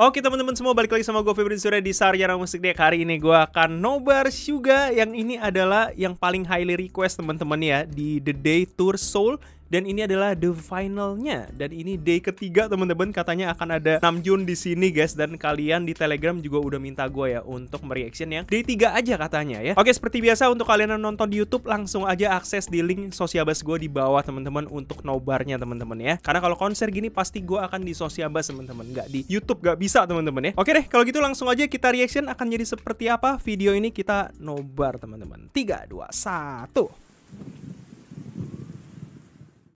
Oke teman-teman semua balik lagi sama gue Febrin Surya di Sarjana Musik dek Hari ini gue akan nobar juga Yang ini adalah yang paling highly request teman-teman ya Di The Day Tour Soul dan ini adalah the finalnya dan ini day ketiga teman-teman katanya akan ada Namjoon di sini guys dan kalian di Telegram juga udah minta gue ya untuk mereaction yang day tiga aja katanya ya. Oke seperti biasa untuk kalian yang nonton di YouTube langsung aja akses di link sosiabas gue di bawah teman-teman untuk nobarnya teman-teman ya. Karena kalau konser gini pasti gue akan di sosiabas teman-teman nggak di YouTube nggak bisa teman-teman ya. Oke deh kalau gitu langsung aja kita reaction akan jadi seperti apa video ini kita nobar teman-teman. tiga dua satu